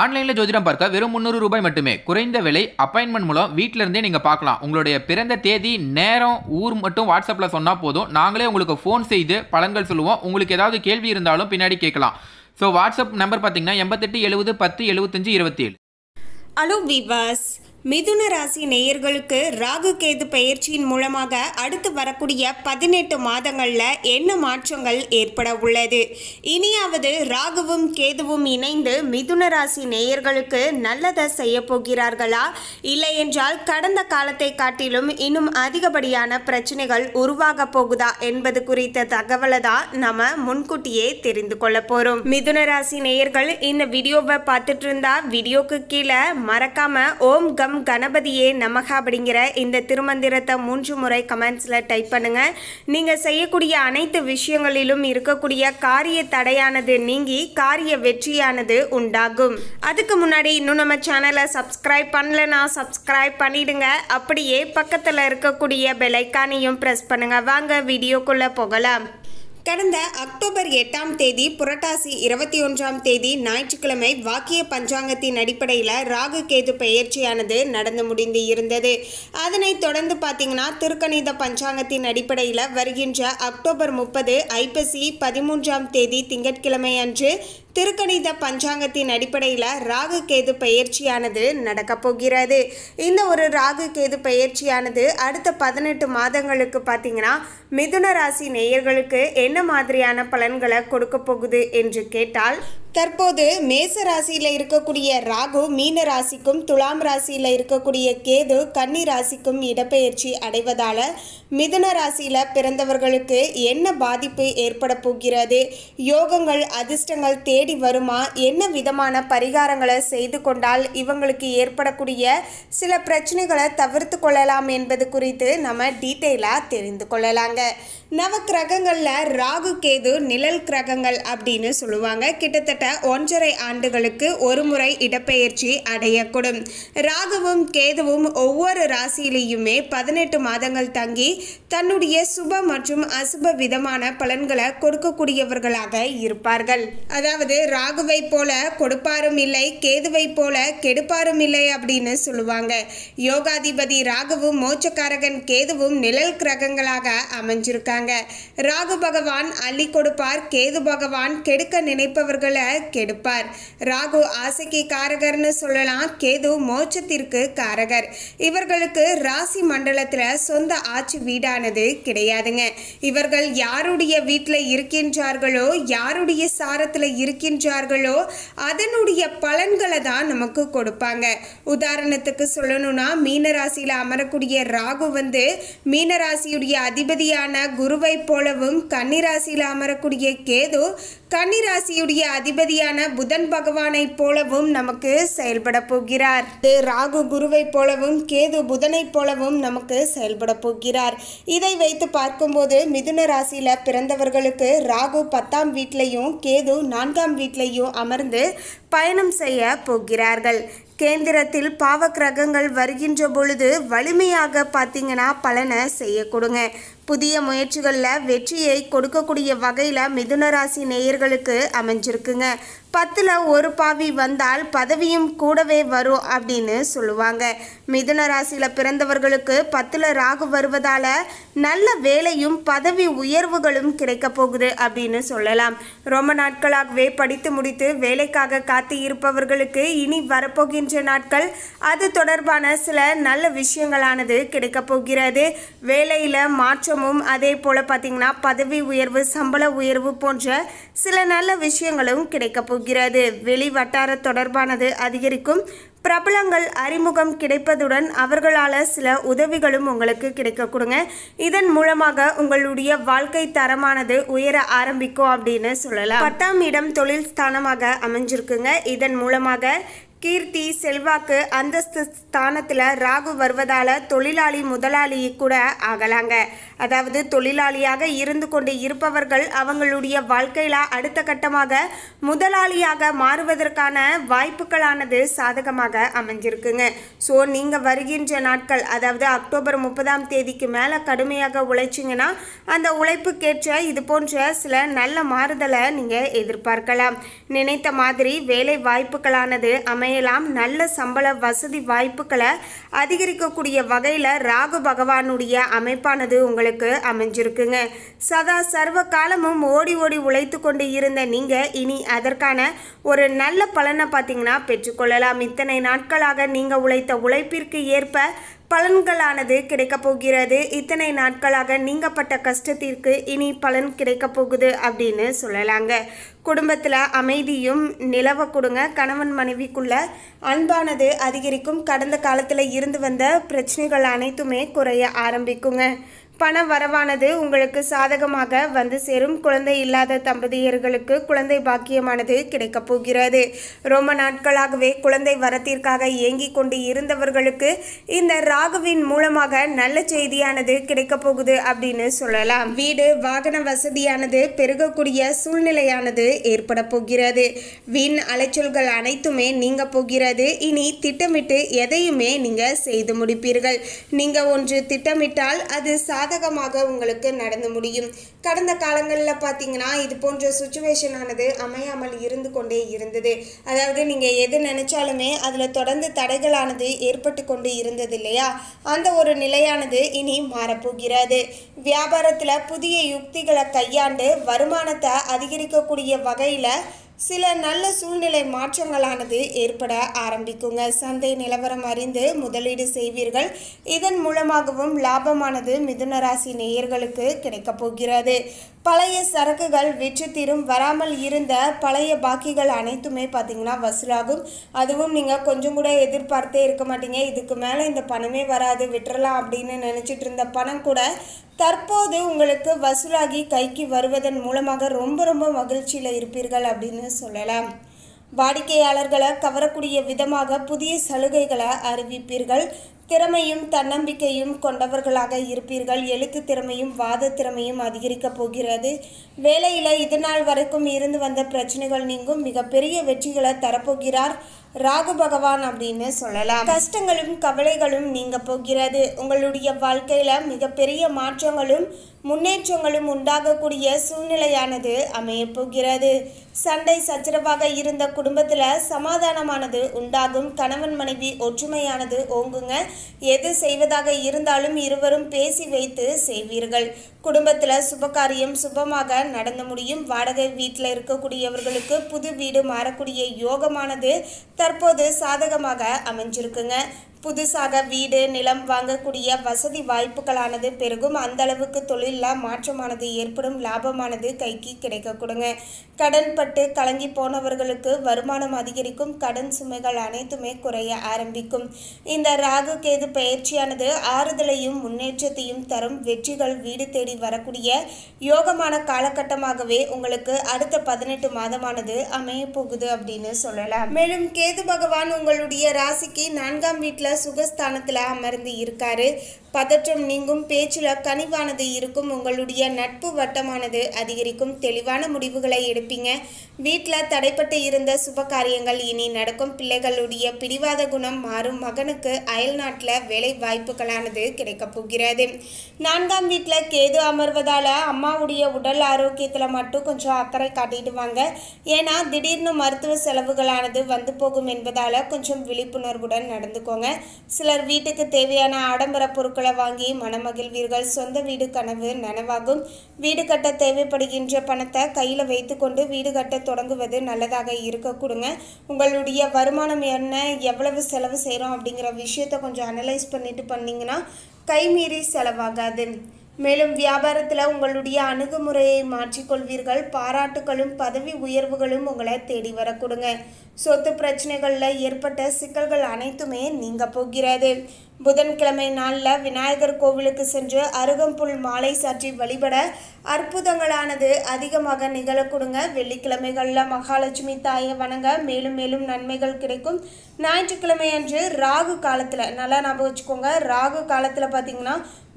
ஆன்லைனில் ஜோதிடம் பார்க்க வெறும் முந்நூறு ரூபாய் மட்டுமே குறைந்த விலை அப்பாயின்மெண்ட் மூலம் வீட்டிலிருந்தே நீங்கள் பார்க்கலாம் உங்களுடைய பிறந்த தேதி நேரம் ஊர் மட்டும் வாட்ஸ்அப்பில் சொன்னால் போதும் நாங்களே உங்களுக்கு ஃபோன் செய்து பலன்கள் சொல்லுவோம் உங்களுக்கு ஏதாவது கேள்வி இருந்தாலும் பின்னாடி கேட்கலாம் ஸோ வாட்ஸ்அப் நம்பர் பார்த்தீங்கன்னா எண்பத்தெட்டு எழுபது பத்து எழுபத்தஞ்சு இருபத்தி ஏழு ஹலோ மிதுன ராசி நேயர்களுக்கு ராகு கேது பயிற்சியின் மூலமாக அடுத்து வரக்கூடிய பதினெட்டு மாதங்களில் என்ன மாற்றங்கள் ஏற்பட உள்ளது இனியாவது ராகுவும் கேதுவும் இணைந்து மிதுன ராசி நேயர்களுக்கு நல்லதை செய்ய போகிறார்களா இல்லை என்றால் கடந்த காலத்தை காட்டிலும் இன்னும் அதிகப்படியான பிரச்சனைகள் உருவாக போகுதா என்பது குறித்த தகவலை தான் நம்ம முன்கூட்டியே தெரிந்து கொள்ள போகிறோம் மிதுன ராசி நேயர்கள் இந்த வீடியோவை பார்த்துட்டு இருந்தா வீடியோக்கு கீழே மறக்காம ஓம் கம் ஓம் கணபதியே நமக அப்படிங்கிற இந்த திருமந்திரத்தை மூன்று முறை கமெண்ட்ஸில் டைப் பண்ணுங்கள் நீங்கள் செய்யக்கூடிய அனைத்து விஷயங்களிலும் இருக்கக்கூடிய காரிய தடையானது நீங்கி காரிய வெற்றியானது உண்டாகும் அதுக்கு முன்னாடி இன்னும் நம்ம சேனலை சப்ஸ்கிரைப் பண்ணலன்னா சப்ஸ்கிரைப் பண்ணிடுங்க அப்படியே பக்கத்தில் இருக்கக்கூடிய பெலைக்கானையும் ப்ரெஸ் பண்ணுங்கள் வாங்க வீடியோக்குள்ளே போகலாம் கடந்த அக்டோபர் எட்டாம் தேதி புரட்டாசி இருபத்தி ஒன்றாம் தேதி ஞாயிற்றுக்கிழமை வாக்கிய பஞ்சாங்கத்தின் அடிப்படையில் ராகு கேது பெயர்ச்சியானது நடந்து முடிந்து இருந்தது அதனைத் தொடர்ந்து பார்த்தீங்கன்னா திருக்கணித பஞ்சாங்கத்தின் அடிப்படையில் வருகின்ற அக்டோபர் முப்பது ஐப்பசி பதிமூன்றாம் தேதி திங்கட்கிழமை அன்று திருக்கணித பஞ்சாங்கத்தின் அடிப்படையில் ராகு கேது பயிற்சியானது நடக்கப் போகிறது இந்த ஒரு ராகு கேது பயிற்சியானது அடுத்த பதினெட்டு மாதங்களுக்கு பார்த்தீங்கன்னா மிதுன ராசி நேயர்களுக்கு என்ன மாதிரியான பலன்களை கொடுக்க போகுது என்று கேட்டால் தற்போது மேச ராசியில் இருக்கக்கூடிய ராகு மீன ராசிக்கும் துலாம் ராசியில் இருக்கக்கூடிய கேது கன்னி ராசிக்கும் இடப்பெயர்ச்சி அடைவதால் மிதுன ராசியில் பிறந்தவர்களுக்கு என்ன பாதிப்பு ஏற்பட போகிறது யோகங்கள் அதிர்ஷ்டங்கள் தேடி வருமா என்ன விதமான பரிகாரங்களை செய்து கொண்டால் இவங்களுக்கு ஏற்படக்கூடிய சில பிரச்சனைகளை தவிர்த்து கொள்ளலாம் என்பது குறித்து நம்ம டீட்டெயிலாக தெரிந்து கொள்ளலாங்க நவ கிரகங்களில் ராகு கேது நிழல் கிரகங்கள் அப்படின்னு சொல்லுவாங்க கிட்டத்தட்ட கிட்டத்தட்ட ஒன்றரை ஆண்டுகளுக்கு ஒருமுறை இடப்பெயர்ச்சி அடையக்கூடும் ராகுவும் கேதுவும் ஒவ்வொரு ராசியிலையுமே பதினெட்டு மாதங்கள் தங்கி தன்னுடைய சுப மற்றும் அசுப விதமான பலன்களை கொடுக்கக்கூடியவர்களாக இருப்பார்கள் அதாவது ராகுவை போல கொடுப்பாரும் இல்லை கேதுவை போல கெடுப்பாரும் இல்லை அப்படின்னு சொல்லுவாங்க யோகாதிபதி ராகுவும் மோச்சக்காரகன் கேதுவும் நிழல் கிரகங்களாக அமைஞ்சிருக்காங்க ராகு பகவான் அள்ளி கொடுப்பார் கேது பகவான் கெடுக்க நினைப்பவர்களை கெடுப்பார் ராகு ஆசைக்கு காரகர்னு சொல்லலாம் கேது மோட்சத்திற்கு காரகர் இவர்களுக்கு ராசி மண்டலத்தில் சொந்த ஆட்சி வீடானது கிடையாதுங்க இவர்கள் யாருடைய வீட்டில் இருக்கின்றார்களோ யாருடைய சாரத்தில் இருக்கின்றார்களோ அதனுடைய பலன்களை தான் நமக்கு கொடுப்பாங்க உதாரணத்துக்கு சொல்லணும்னா மீனராசியில் அமரக்கூடிய ராகு வந்து மீனராசியுடைய அதிபதியான குருவை போலவும் கன்னிராசியில் அமரக்கூடிய கேது கன்னிராசியுடைய அதிபதி அதிபதியான புதன் பகவானைப் போலவும் நமக்கு செயல்பட போகிறார் ராகு குருவைப் போலவும் கேது புதனைப் போலவும் நமக்கு செயல்பட போகிறார் இதை வைத்து பார்க்கும்போது மிதுன ராசியில் பிறந்தவர்களுக்கு ராகு பத்தாம் வீட்லையும் கேது நான்காம் வீட்லையும் அமர்ந்து பயணம் செய்ய போகிறார்கள் கேந்திரத்தில் பாவக்கிரகங்கள் வருகின்ற பொழுது வலிமையாக பார்த்தீங்கன்னா பலனை செய்ய கொடுங்க புதிய முயற்சிகளில் வெற்றியை கொடுக்கக்கூடிய வகையில் மிதுன ராசி நேயர்களுக்கு அமைஞ்சிருக்குங்க பத்தில் ஒரு பாவி வந்தால் பதவியும் கூடவே வரும் அப்படின்னு சொல்லுவாங்க மிதுன ராசியில் பிறந்தவர்களுக்கு பத்தில் ராகு வருவதால் நல்ல வேலையும் பதவி உயர்வுகளும் கிடைக்க போகுது அப்படின்னு சொல்லலாம் ரொம்ப நாட்களாகவே படித்து முடித்து வேலைக்காக காத்து இருப்பவர்களுக்கு இனி வரப்போகின்ற நாட்கள் அது தொடர்பான சில நல்ல விஷயங்களானது கிடைக்க போகிறது வேலையில் மாற்றமும் அதே போல் பார்த்திங்கன்னா பதவி உயர்வு சம்பள உயர்வு போன்ற சில நல்ல விஷயங்களும் கிடைக்க போகிறது போகிறது வட்டார தொடர்பானது அதிகரிக்கும் பிரபலங்கள் அறிமுகம் கிடைப்பதுடன் அவர்களால் சில உதவிகளும் உங்களுக்கு கிடைக்க கொடுங்க இதன் மூலமாக உங்களுடைய வாழ்க்கை தரமானது உயர ஆரம்பிக்கும் அப்படின்னு சொல்லலாம் பத்தாம் இடம் தொழில் ஸ்தானமாக அமைஞ்சிருக்குங்க இதன் மூலமாக கீர்த்தி செல்வாக்கு அந்தஸ்து ஸ்தானத்தில் ராகு வருவதால் தொழிலாளி முதலாளி கூட ஆகலாங்க அதாவது தொழிலாளியாக இருந்து கொண்டு இருப்பவர்கள் அவங்களுடைய வாழ்க்கையில் அடுத்த கட்டமாக முதலாளியாக மாறுவதற்கான வாய்ப்புகளானது சாதகமாக அமைஞ்சிருக்குங்க ஸோ நீங்கள் வருகின்ற நாட்கள் அதாவது அக்டோபர் முப்பதாம் தேதிக்கு மேலே கடுமையாக உழைச்சிங்கன்னா அந்த உழைப்புக்கேற்ற இது போன்ற சில நல்ல மாறுதலை நீங்கள் எதிர்பார்க்கலாம் நினைத்த மாதிரி வேலை வாய்ப்புகளானது அமையலாம் நல்ல சம்பள வசதி வாய்ப்புகளை அதிகரிக்கக்கூடிய வகையில் ராகு பகவானுடைய அமைப்பானது உங்களை உங்களுக்கு அமைஞ்சிருக்குங்க சதா சர்வ காலமும் ஓடி ஓடி உழைத்து கொண்டு இருந்த நீங்கள் இனி அதற்கான ஒரு நல்ல பலனை பார்த்தீங்கன்னா பெற்றுக்கொள்ளலாம் இத்தனை நாட்களாக நீங்கள் உழைத்த உழைப்பிற்கு ஏற்ப பலன்களானது கிடைக்கப் போகிறது இத்தனை நாட்களாக நீங்கப்பட்ட கஷ்டத்திற்கு இனி பலன் கிடைக்கப் போகுது அப்படின்னு சொல்லலாங்க குடும்பத்தில் அமைதியும் நிலவ கொடுங்க கணவன் மனைவிக்குள்ள அன்பானது அதிகரிக்கும் கடந்த காலத்தில் இருந்து வந்த பிரச்சனைகள் அனைத்துமே குறைய ஆரம்பிக்குங்க பண வரவானது உங்களுக்கு சாதகமாக வந்து சேரும் குழந்தை இல்லாத தம்பதியர்களுக்கு குழந்தை பாக்கியமானது கிடைக்கப் போகிறது ரொம்ப நாட்களாகவே குழந்தை வரத்திற்காக இயங்கிக் கொண்டு இருந்தவர்களுக்கு இந்த ராகுவின் மூலமாக நல்ல செய்தியானது கிடைக்கப் போகுது அப்படின்னு சொல்லலாம் வீடு வாகன வசதியானது பெருகக்கூடிய சூழ்நிலையானது ஏற்பட போகிறது வீண் அலைச்சல்கள் அனைத்துமே நீங்க போகிறது இனி திட்டமிட்டு எதையுமே நீங்க செய்து முடிப்பீர்கள் நீங்க ஒன்று திட்டமிட்டால் அது சாத சாதகமாக உங்களுக்கு நடந்து முடியும் கடந்த காலங்களில் பார்த்தீங்கன்னா இது போன்ற சுச்சுவேஷன் ஆனது அமையாமல் இருந்து கொண்டே இருந்தது அதாவது நீங்கள் எது நினைச்சாலுமே அதில் தொடர்ந்து தடைகளானது ஏற்பட்டு கொண்டு இருந்தது இல்லையா அந்த ஒரு நிலையானது இனி மாறப்போகிறது வியாபாரத்தில் புதிய யுக்திகளை கையாண்டு வருமானத்தை அதிகரிக்கக்கூடிய வகையில் சில நல்ல சூழ்நிலை மாற்றங்களானது ஏற்பட ஆரம்பிக்குங்க சந்தை நிலவரம் அறிந்து முதலீடு செய்வீர்கள் இதன் மூலமாகவும் லாபமானது மிதுன ராசி நேயர்களுக்கு கிடைக்கப் போகிறது பழைய சரக்குகள் விற்று தீரும் வராமல் இருந்த பழைய பாக்கிகள் அனைத்துமே பார்த்திங்கன்னா வசூலாகும் அதுவும் நீங்கள் கொஞ்சம் கூட எதிர்பார்த்தே இருக்க மாட்டீங்க இதுக்கு மேலே இந்த பணமே வராது விட்டுறலாம் அப்படின்னு நினச்சிட்டு இருந்த பணம் கூட தற்போது உங்களுக்கு வசூலாகி கைக்கு வருவதன் மூலமாக ரொம்ப ரொம்ப மகிழ்ச்சியில் இருப்பீர்கள் அப்படின்னு சொல்லலாம் வாடிக்கையாளர்களை கவரக்கூடிய விதமாக புதிய சலுகைகளை அறிவிப்பீர்கள் திறமையும் தன்னம்பிக்கையும் கொண்டவர்களாக இருப்பீர்கள் எழுத்து திறமையும் வாத திறமையும் அதிகரிக்கப் போகிறது வேலையில் இதனால் வரைக்கும் இருந்து வந்த பிரச்சனைகள் நீங்கும் மிகப்பெரிய வெற்றிகளை தரப்போகிறார் ராகு பகவான் அப்படின்னு சொல்லலாம் கஷ்டங்களும் கவலைகளும் நீங்க போகிறது உங்களுடைய வாழ்க்கையில மிகப்பெரிய மாற்றங்களும் முன்னேற்றங்களும் உண்டாகக்கூடிய சூழ்நிலையானது அமைய போகிறது சண்டை சச்சரவாக இருந்த குடும்பத்தில் சமாதானமானது உண்டாகும் கணவன் மனைவி ஒற்றுமையானது ஓங்குங்க எது செய்வதாக இருந்தாலும் இருவரும் பேசி வைத்து செய்வீர்கள் குடும்பத்தில் சுபகாரியம் சுபமாக நடந்து முடியும் வாடகை வீட்டில் இருக்கக்கூடியவர்களுக்கு புது வீடு மாறக்கூடிய யோகமானது தற்போது சாதகமாக அமைஞ்சிருக்குங்க புதுசாக வீடு நிலம் வாங்கக்கூடிய வசதி வாய்ப்புகளானது பெருகும் அந்த அளவுக்கு தொழிலில் மாற்றமானது ஏற்படும் லாபமானது கைக்கு கிடைக்கக்கூடுங்க கடன் பட்டு கலங்கி போனவர்களுக்கு வருமானம் அதிகரிக்கும் கடன் சுமைகள் அனைத்துமே குறைய ஆரம்பிக்கும் இந்த ராகு கேது பயிற்சியானது ஆறுதலையும் முன்னேற்றத்தையும் தரும் வெற்றிகள் வீடு தேடி வரக்கூடிய யோகமான காலகட்டமாகவே உங்களுக்கு அடுத்த பதினெட்டு மாதமானது அமைய போகுது அப்படின்னு சொல்லலாம் மேலும் கேது பகவான் உங்களுடைய ராசிக்கு நான்காம் வீட்டில் சுகஸ்தானத்தில் அமர்ந்து இருக்காரு பதற்றம் நீங்கும் பேச்சில் கனிவானது இருக்கும் உங்களுடைய நட்பு வட்டமானது அதிகரிக்கும் தெளிவான முடிவுகளை எடுப்பீங்க வீட்டில் தடைப்பட்டு இருந்த சுப காரியங்கள் இனி நடக்கும் பிள்ளைகளுடைய பிடிவாத குணம் மாறும் மகனுக்கு அயல் நாட்டில் வேலை வாய்ப்புகளானது கிடைக்கப் போகிறது நான்காம் வீட்டில் கேது அமர்வதால் அம்மாவுடைய உடல் ஆரோக்கியத்தில் மட்டும் கொஞ்சம் அக்கறை காட்டிட்டு வாங்க ஏன்னா திடீர்னு மருத்துவ செலவுகளானது வந்து போகும் என்பதால் கொஞ்சம் விழிப்புணர்வுடன் நடந்துக்கோங்க சிலர் வீட்டுக்கு தேவையான ஆடம்பர பொருட்கள் பொருட்களை வாங்கி மனமகிழ்வீர்கள் சொந்த வீடு கனவு நனவாகும் வீடு கட்ட தேவைப்படுகின்ற பணத்தை கையில் வைத்துக்கொண்டு வீடு கட்ட தொடங்குவது நல்லதாக இருக்க கொடுங்க உங்களுடைய வருமானம் என்ன எவ்வளவு செலவு செய்கிறோம் அப்படிங்கிற விஷயத்த கொஞ்சம் அனலைஸ் பண்ணிட்டு பண்ணிங்கன்னா கைமீறி செலவாகாது மேலும் வியாபாரத்தில் உங்களுடைய அணுகுமுறையை மாற்றிக்கொள்வீர்கள் பாராட்டுகளும் பதவி உயர்வுகளும் உங்களை தேடி வரக்கூடுங்க சொத்து பிரச்சனைகளில் ஏற்பட்ட சிக்கல்கள் அனைத்துமே நீங்கள் போகிறது புதன்கிழமை நாளில் விநாயகர் கோவிலுக்கு சென்று அருகம்புல் மாலை சாற்றி வழிபட அற்புதங்களானது அதிகமாக நிகழக்கூடுங்க வெள்ளிக்கிழமைகளில் மகாலட்சுமி தாயை வணங்க மேலும் மேலும் நன்மைகள் கிடைக்கும் ஞாயிற்றுக்கிழமை அன்று ராகு காலத்தில் நல்லா ஞாபகம் வச்சுக்கோங்க ராகு காலத்தில் பார்த்திங்கன்னா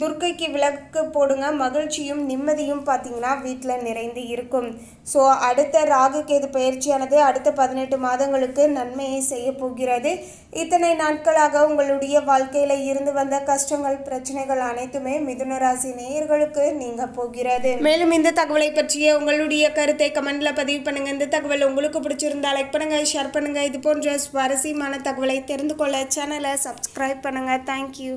துர்க்கைக்கு விளக்கு போடுங்க மகிழ்ச்சியும் நிம்மதியும் பார்த்திங்கன்னா வீட்டில் நிறைந்து இருக்கும் ஸோ அடுத்த ராகு கேது பயிற்சியானது அடுத்த பதினெட்டு மாதங்களுக்கு நன்மையை செய்ய போகிறது இத்தனை நாட்களாக உங்களுடைய வாழ்க்கை வாழ்க்கையில் இருந்து வந்த கஷ்டங்கள் பிரச்சனைகள் அனைத்துமே மிதுன ராசி நேயர்களுக்கு நீங்க போகிறது மேலும் இந்த தகவலை பற்றிய உங்களுடைய கருத்தை கமெண்ட்ல பதிவு பண்ணுங்க இந்த தகவல் உங்களுக்கு பிடிச்சிருந்தா லைக் பண்ணுங்க ஷேர் பண்ணுங்க இது போன்ற சுவாரஸ்யமான தகவலை தெரிந்து கொள்ள சேனலை சப்ஸ்கிரைப் பண்ணுங்க தேங்க்யூ